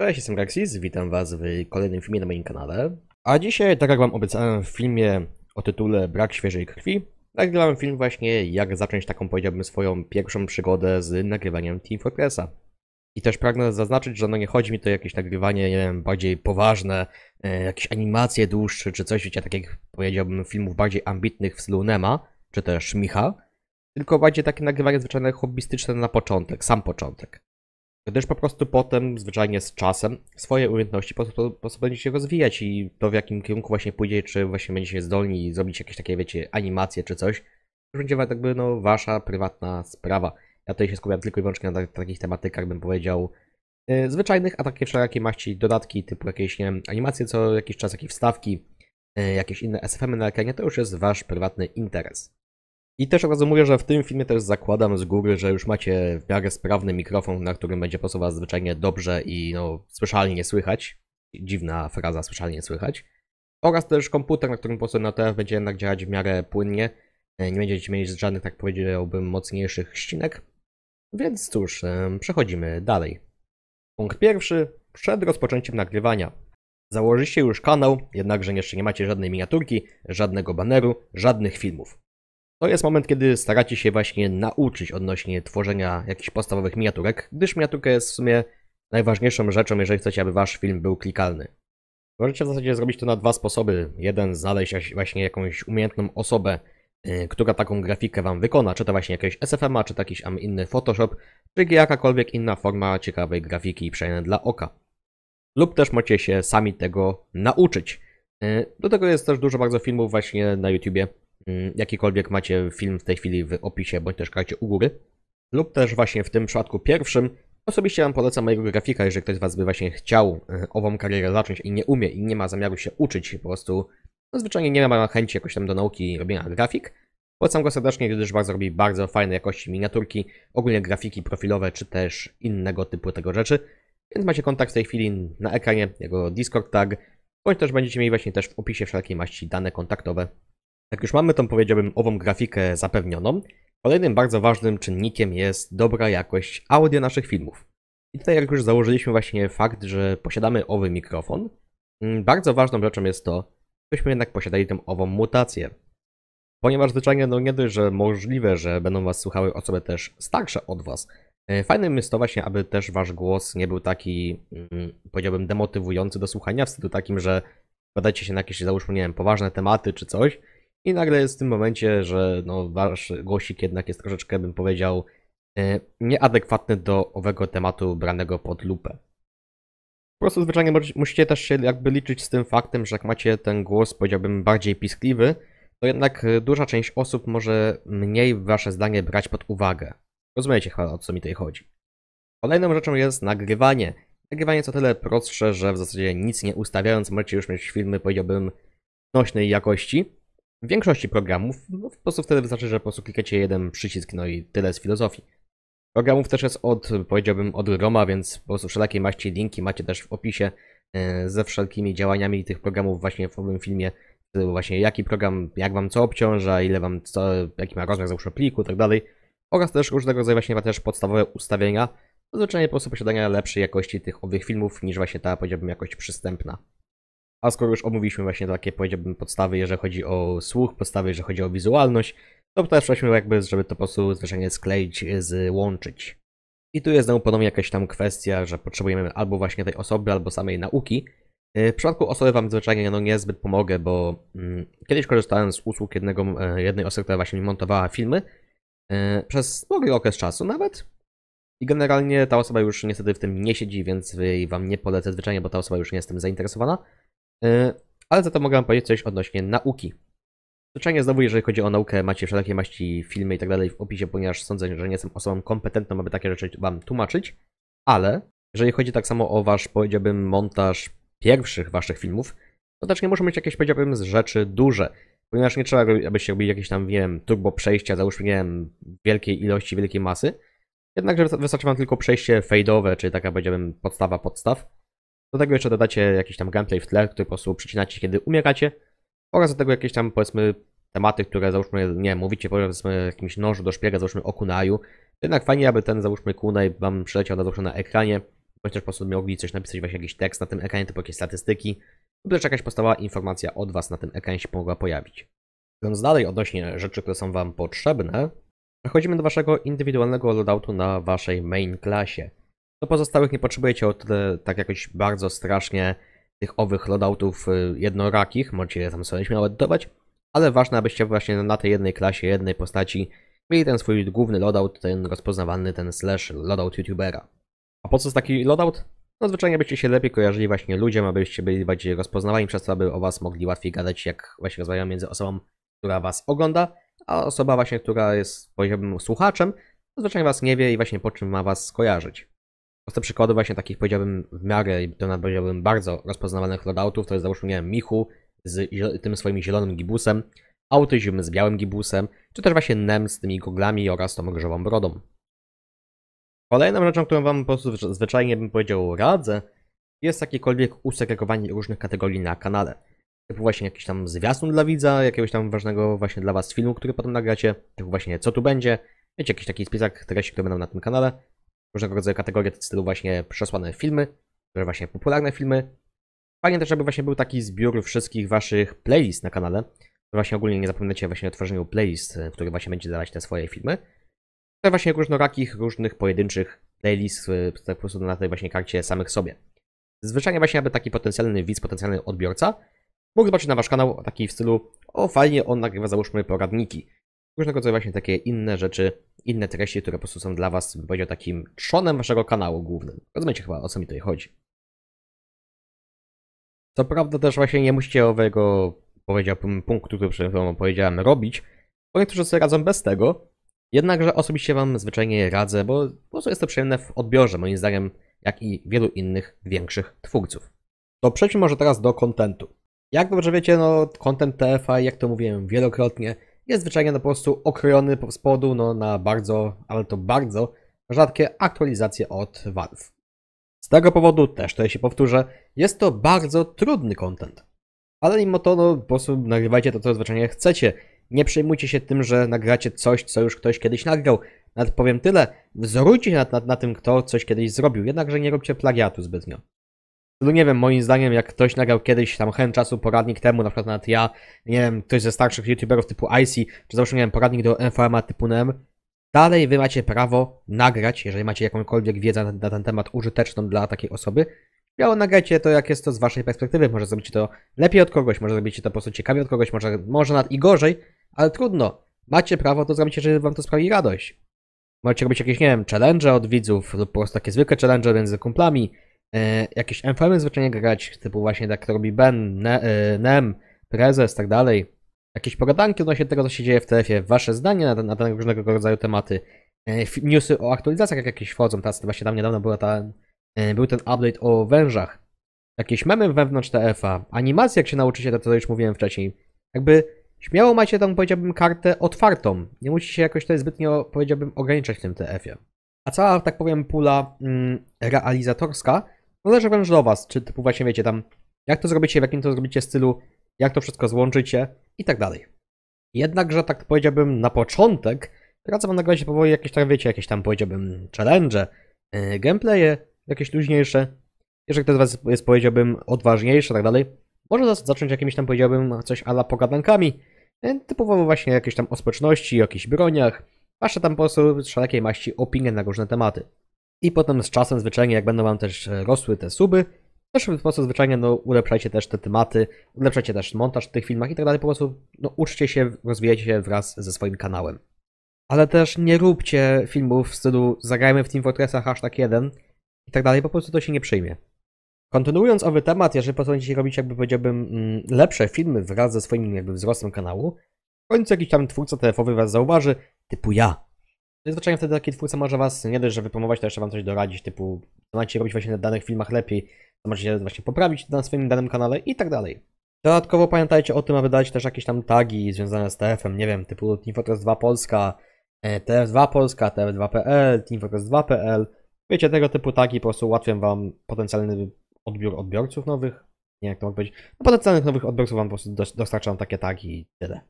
Cześć, jestem Graxis, witam was w kolejnym filmie na moim kanale. A dzisiaj, tak jak wam obiecałem w filmie o tytule Brak świeżej krwi, nagrywałem film właśnie jak zacząć taką powiedziałbym swoją pierwszą przygodę z nagrywaniem Team Fortressa. I też pragnę zaznaczyć, że no nie chodzi mi to o jakieś nagrywanie, nie wiem, bardziej poważne, e, jakieś animacje dłuższe czy coś, wiecie, takich powiedziałbym filmów bardziej ambitnych w stylu Nema, czy też Micha, tylko bardziej takie nagrywanie zwyczajne hobbystyczne na początek, sam początek gdyż po prostu potem, zwyczajnie z czasem, swoje umiejętności po prostu, po prostu będziecie rozwijać i to w jakim kierunku właśnie pójdzie, czy właśnie będziecie zdolni zrobić jakieś takie, wiecie, animacje czy coś, to będzie jakby no wasza prywatna sprawa. Ja tutaj się skupiam tylko i wyłącznie na takich tematykach, bym powiedział, yy, zwyczajnych, a takie wszelakie maści dodatki typu jakieś, nie wiem, animacje co jakiś czas, jakieś wstawki, yy, jakieś inne SFM -y na ekranie, to już jest wasz prywatny interes. I też od razu mówię, że w tym filmie też zakładam z góry, że już macie w miarę sprawny mikrofon, na którym będzie pasował zwyczajnie dobrze i no, słyszalnie słychać. Dziwna fraza, słyszalnie słychać. Oraz też komputer, na którym po prostu na TF będzie jednak działać w miarę płynnie. E, nie będziecie mieć żadnych, tak powiedziałbym, mocniejszych ścinek. Więc cóż, e, przechodzimy dalej. Punkt pierwszy. Przed rozpoczęciem nagrywania. Założycie już kanał, jednakże jeszcze nie macie żadnej miniaturki, żadnego baneru, żadnych filmów. To jest moment, kiedy staracie się właśnie nauczyć odnośnie tworzenia jakichś podstawowych miniaturek, gdyż miniaturka jest w sumie najważniejszą rzeczą, jeżeli chcecie, aby wasz film był klikalny. Możecie w zasadzie zrobić to na dwa sposoby. Jeden, znaleźć właśnie jakąś umiejętną osobę, y, która taką grafikę Wam wykona, czy to właśnie jakieś SFMA, czy to jakiś inny Photoshop, czy jakakolwiek inna forma ciekawej grafiki, przynajmniej dla oka. Lub też możecie się sami tego nauczyć. Y, do tego jest też dużo bardzo filmów właśnie na YouTubie, Mm, jakikolwiek macie film w tej chwili w opisie, bądź też karcie u góry. Lub też właśnie w tym przypadku pierwszym, osobiście Wam polecam mojego grafika, jeżeli ktoś z Was by właśnie chciał e, ową karierę zacząć i nie umie i nie ma zamiaru się uczyć, po prostu no zwyczajnie nie ma chęci jakoś tam do nauki i robienia grafik. Polecam go serdecznie, gdyż bardzo robi bardzo fajne jakości miniaturki, ogólnie grafiki profilowe, czy też innego typu tego rzeczy. Więc macie kontakt w tej chwili na ekranie, jego Discord tag, bądź też będziecie mieli właśnie też w opisie wszelkiej maści dane kontaktowe jak już mamy tą, powiedziałbym, ową grafikę zapewnioną, kolejnym bardzo ważnym czynnikiem jest dobra jakość audio naszych filmów. I tutaj jak już założyliśmy właśnie fakt, że posiadamy owy mikrofon, mm, bardzo ważną rzeczą jest to, byśmy jednak posiadali tą ową mutację. Ponieważ zwyczajnie no nie dość, że możliwe, że będą Was słuchały osoby też starsze od Was, e, fajnym jest to właśnie, aby też Wasz głos nie był taki, mm, powiedziałbym, demotywujący do słuchania, w stylu takim, że badacie się na jakieś, załóżmy, nie wiem, poważne tematy czy coś, i nagle jest w tym momencie, że no, wasz głosik jednak jest troszeczkę, bym powiedział, e, nieadekwatny do owego tematu branego pod lupę. Po prostu zwyczajnie musicie też się jakby liczyć z tym faktem, że jak macie ten głos, powiedziałbym, bardziej piskliwy, to jednak e, duża część osób może mniej wasze zdanie brać pod uwagę. Rozumiecie chyba, o co mi tutaj chodzi. Kolejną rzeczą jest nagrywanie. Nagrywanie jest o tyle prostsze, że w zasadzie nic nie ustawiając możecie już mieć filmy, powiedziałbym, nośnej jakości. W większości programów no, po prostu wtedy wystarczy, że po prostu klikacie jeden przycisk, no i tyle z filozofii. Programów też jest od, powiedziałbym, od Roma, więc po prostu wszelakie macie linki macie też w opisie e, ze wszelkimi działaniami tych programów właśnie w owym filmie. E, właśnie jaki program, jak wam co obciąża, ile wam, co, jaki ma rozmiar załóżmy pliku i tak dalej. Oraz też różnego rodzaju właśnie też podstawowe ustawienia, zwyczajnie po prostu posiadania lepszej jakości tych owych filmów niż właśnie ta, powiedziałbym, jakość przystępna. A skoro już omówiliśmy właśnie takie, powiedziałbym, podstawy, jeżeli chodzi o słuch, podstawy, jeżeli chodzi o wizualność, to też właśnie jakby, żeby to po prostu zdarzenie skleić, e, złączyć. I tu jest znowu ponownie jakaś tam kwestia, że potrzebujemy albo właśnie tej osoby, albo samej nauki. E, w przypadku osoby Wam zwyczajnie no, niezbyt pomogę, bo mm, kiedyś korzystałem z usług jednego, e, jednej osoby, która właśnie mi montowała filmy przez długi okres czasu nawet. I generalnie ta osoba już niestety w tym nie siedzi, więc Wam nie polecę zwyczajnie, bo ta osoba już nie jest tym zainteresowana. E, ale za to mogę wam powiedzieć coś odnośnie nauki. Zwyczajnie znowu, jeżeli chodzi o naukę, macie wszelakie maści, filmy i tak dalej w opisie, ponieważ sądzę, że nie jestem osobą kompetentną, aby takie rzeczy wam tłumaczyć, ale jeżeli chodzi tak samo o wasz, powiedziałbym, montaż pierwszych waszych filmów, to też nie muszą być jakieś, powiedziałbym, z rzeczy duże. Ponieważ nie trzeba, abyście robili jakieś tam, nie wiem, turbo przejścia, załóżmy, nie wiem, wielkiej ilości, wielkiej masy. Jednakże wystarczy wam tylko przejście fade'owe, czyli taka, powiedziałbym, podstawa podstaw. Do tego jeszcze dodacie jakiś tam gameplay w tle, który po prostu przycinacie, kiedy umieracie. Oraz do tego jakieś tam, powiedzmy, tematy, które załóżmy, nie mówicie powiedzmy jakimś nożu do szpiega, załóżmy o kunaju. Jednak fajnie, aby ten załóżmy kunaj wam przyleciał na, załóżmy na ekranie, bądź też po prostu mogli coś napisać, właśnie jakiś tekst na tym ekranie, typu jakieś statystyki, lub też jakaś podstawowa informacja od was na tym ekranie się mogła pojawić. Idąc dalej odnośnie rzeczy, które są wam potrzebne, przechodzimy do waszego indywidualnego loadoutu na waszej main klasie. No pozostałych nie potrzebujecie o tyle tak jakoś bardzo strasznie tych owych loadoutów y, jednorakich, możecie je tam sobie śmiało edytować, ale ważne, abyście właśnie na tej jednej klasie, jednej postaci mieli ten swój główny loadout, ten rozpoznawalny, ten slash loadout youtubera. A po co jest taki loadout? No zwyczajnie byście się lepiej kojarzyli właśnie ludziom, abyście byli bardziej rozpoznawani, przez to aby o was mogli łatwiej gadać, jak właśnie rozmawiają między osobą, która was ogląda, a osoba właśnie, która jest powiedziałbym, słuchaczem, zazwyczaj was nie wie i właśnie po czym ma was kojarzyć. Proste przykłady właśnie takich powiedziałbym w miarę, to nawet powiedziałbym bardzo rozpoznawanych loadoutów, to jest załóżmy, nie wiem, Michu z tym swoim zielonym gibusem, Autyzm z białym gibusem, czy też właśnie Nem z tymi goglami oraz tą grzową brodą. Kolejną rzeczą, którą wam po prostu zwyczajnie bym powiedział radzę, jest jakiekolwiek usegregowanie różnych kategorii na kanale. Typu właśnie jakiś tam zwiastun dla widza, jakiegoś tam ważnego właśnie dla was filmu, który potem nagracie, typu właśnie co tu będzie, wiecie, jakiś taki spisak treści, które będą na tym kanale różnego rodzaju kategorie w stylu właśnie przesłane filmy, które właśnie popularne filmy. Fajnie też, żeby właśnie był taki zbiór wszystkich waszych playlist na kanale. Właśnie ogólnie nie zapominajcie właśnie o tworzeniu playlist, który właśnie będzie dawać te swoje filmy. To właśnie różnorakich, różnych pojedynczych playlist, tak po prostu na tej właśnie karcie samych sobie. Zwyczajnie właśnie, aby taki potencjalny widz, potencjalny odbiorca mógł zobaczyć na wasz kanał taki w stylu o fajnie on nagrywa załóżmy poradniki. Różnego rodzaju właśnie takie inne rzeczy inne treści, które po prostu są dla Was, bym powiedział, takim trzonem Waszego kanału głównym. Rozumiecie chyba, o co mi tutaj chodzi. Co prawda też właśnie nie musicie owego, powiedziałbym, punktu, który przed chwilą powiedziałem, robić, bo niektórzy sobie radzą bez tego, jednakże osobiście Wam zwyczajnie radzę, bo po prostu jest to przyjemne w odbiorze, moim zdaniem, jak i wielu innych większych twórców. To przejdźmy może teraz do kontentu. Jak dobrze wiecie, no, content TFA, jak to mówiłem wielokrotnie, jest zwyczajnie no po prostu okrojony z podu no, na bardzo, ale to bardzo rzadkie aktualizacje od Valve. Z tego powodu też ja się powtórzę, jest to bardzo trudny content. Ale mimo to, no, po prostu nagrywajcie to, co zwyczajnie chcecie. Nie przejmujcie się tym, że nagracie coś, co już ktoś kiedyś nagrał. Nawet powiem tyle, wzorujcie się na, na, na tym, kto coś kiedyś zrobił, jednakże nie róbcie plagiatu zbytnio. No nie wiem, moim zdaniem, jak ktoś nagrał kiedyś tam chęć czasu poradnik temu, na przykład nawet ja, nie wiem, ktoś ze starszych youtuberów typu Icy, czy załóżmy, nie wiem, poradnik do MFM typu NEM, dalej wy macie prawo nagrać, jeżeli macie jakąkolwiek wiedzę na, na ten temat użyteczną dla takiej osoby, Biało nagrajcie to, jak jest to z waszej perspektywy. Może zrobicie to lepiej od kogoś, może zrobicie to po prostu ciekawie od kogoś, może, może nawet i gorzej, ale trudno. Macie prawo to zrobić, jeżeli wam to sprawi radość. Możecie robić jakieś, nie wiem, challenge od widzów lub po prostu takie zwykłe challenge między kumplami. E, jakieś MFM zwyczajnie grać, typu właśnie tak robi Ben, ne, e, Nem, Prezes, tak dalej. Jakieś pogadanki odnośnie tego, co się dzieje w TF-ie, wasze zdanie na, ten, na ten różnego rodzaju tematy. E, newsy o aktualizacjach, jak jakieś wchodzą, teraz właśnie tam niedawno była ta, był ten update o wężach. Jakieś memy wewnątrz TF-a, animacje, jak się nauczycie, to, to już mówiłem wcześniej. Jakby śmiało macie tam, powiedziałbym, kartę otwartą. Nie musicie się jakoś tutaj zbytnio, powiedziałbym, ograniczać w tym TF-ie. A cała, tak powiem, pula mm, realizatorska Należy no wręcz do Was, czy typu właśnie wiecie tam, jak to zrobicie, w jakim to zrobicie stylu, jak to wszystko złączycie i tak dalej. Jednakże tak powiedziałbym na początek, praca Wam na się powoli jakieś tam, wiecie, jakieś tam powiedziałbym challenge, yy, gameplaye, jakieś luźniejsze. Jeżeli ktoś z Was jest, powiedziałbym, odważniejszy i tak dalej, może zacząć jakimiś tam, powiedziałbym, coś ala pogadankami, yy, typowo właśnie jakieś tam o społeczności, o jakichś broniach, wasze tam po prostu szalekiej maści opinie na różne tematy. I potem z czasem zwyczajnie, jak będą Wam też e, rosły te suby, też po prostu zwyczajnie no, ulepszajcie też te tematy, ulepszajcie też montaż w tych filmach i tak dalej. Po prostu no, uczcie się, rozwijajcie się wraz ze swoim kanałem. Ale też nie róbcie filmów w stylu zagrajmy w Team Fortressa hashtag 1 i tak dalej, po prostu to się nie przyjmie. Kontynuując owy temat, jeżeli postanowicie robić, jakby powiedziałbym, mm, lepsze filmy wraz ze swoim jakby wzrostem kanału, w końcu jakiś tam twórca telefowy was zauważy, typu ja, Zwyczajnie wtedy taki twórca może was nie dość, że pomować, to jeszcze wam coś doradzić, typu co macie robić właśnie na danych filmach lepiej, co macie właśnie poprawić na swoim danym kanale i tak dalej. Dodatkowo pamiętajcie o tym, aby dać też jakieś tam tagi związane z TF-em, nie wiem, typu Teamfortress 2 Polska, e, TF2 Polska, TF2.pl, Teamfortress 2.pl. Wiecie, tego typu tagi po prostu ułatwią wam potencjalny odbiór odbiorców nowych, nie jak to powiedzieć, no, potencjalnych nowych odbiorców wam po prostu dostarczam takie tagi i tyle.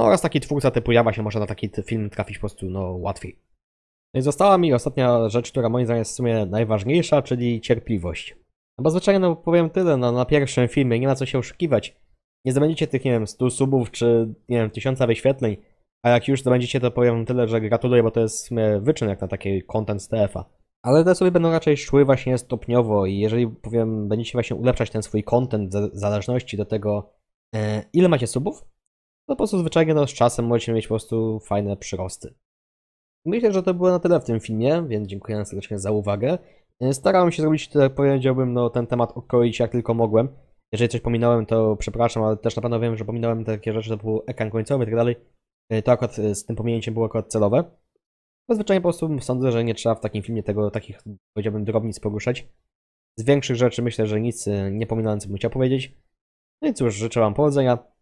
No oraz taki twórca typu Java się może na taki film trafić po prostu no, łatwiej. No i została mi ostatnia rzecz, która moim zdaniem jest w sumie najważniejsza, czyli cierpliwość. No bo zwyczajnie no, powiem tyle, no, na pierwszym filmie nie ma co się oszukiwać. Nie zdobędziecie tych, nie wiem, 100 subów czy, nie wiem, 1000 wyświetleń, a jak już zdobędziecie to powiem tyle, że gratuluję, bo to jest w sumie wyczyn jak na taki content z TF-a. Ale te sobie będą raczej szły właśnie stopniowo i jeżeli, powiem, będziecie właśnie ulepszać ten swój content w zależności do tego, e, ile macie subów, to no, po prostu zwyczajnie no, z czasem możecie mieć po prostu fajne przyrosty. Myślę, że to było na tyle w tym filmie, więc dziękuję serdecznie za uwagę. E, starałem się zrobić, tak powiedziałbym, no, ten temat okroić jak tylko mogłem. Jeżeli coś pominąłem, to przepraszam, ale też na pewno wiem, że pominąłem takie rzeczy, to był ekran końcowy i tak dalej. E, to akurat e, z tym pominięciem było akurat celowe. No, zwyczajnie po prostu sądzę, że nie trzeba w takim filmie tego, takich, powiedziałbym, drobnic poruszać. Z większych rzeczy myślę, że nic nie pominąłem, co bym chciał powiedzieć. No i cóż, życzę Wam powodzenia.